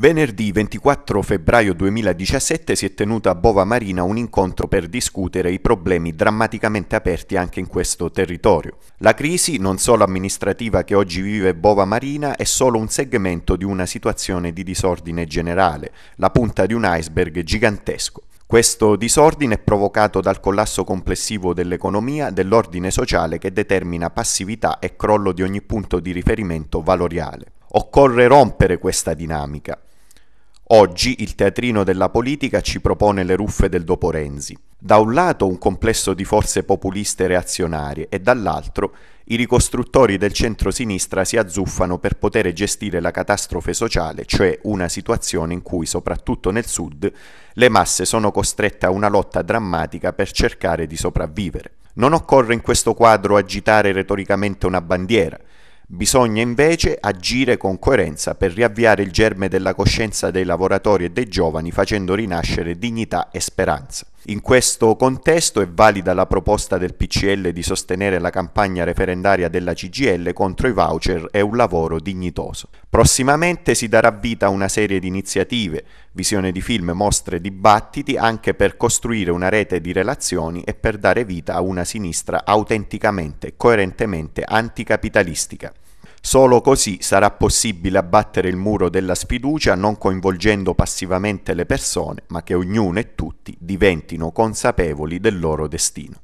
Venerdì 24 febbraio 2017 si è tenuto a Bova Marina un incontro per discutere i problemi drammaticamente aperti anche in questo territorio. La crisi, non solo amministrativa che oggi vive Bova Marina, è solo un segmento di una situazione di disordine generale, la punta di un iceberg gigantesco. Questo disordine è provocato dal collasso complessivo dell'economia, dell'ordine sociale che determina passività e crollo di ogni punto di riferimento valoriale. Occorre rompere questa dinamica. Oggi il teatrino della politica ci propone le ruffe del dopo Renzi. Da un lato un complesso di forze populiste reazionarie e dall'altro i ricostruttori del centro-sinistra si azzuffano per poter gestire la catastrofe sociale, cioè una situazione in cui, soprattutto nel sud, le masse sono costrette a una lotta drammatica per cercare di sopravvivere. Non occorre in questo quadro agitare retoricamente una bandiera, Bisogna invece agire con coerenza per riavviare il germe della coscienza dei lavoratori e dei giovani facendo rinascere dignità e speranza. In questo contesto è valida la proposta del PCL di sostenere la campagna referendaria della CGL contro i voucher e un lavoro dignitoso. Prossimamente si darà vita a una serie di iniziative, visione di film, mostre, dibattiti anche per costruire una rete di relazioni e per dare vita a una sinistra autenticamente e coerentemente anticapitalistica. Solo così sarà possibile abbattere il muro della sfiducia non coinvolgendo passivamente le persone, ma che ognuno e tutti diventino consapevoli del loro destino.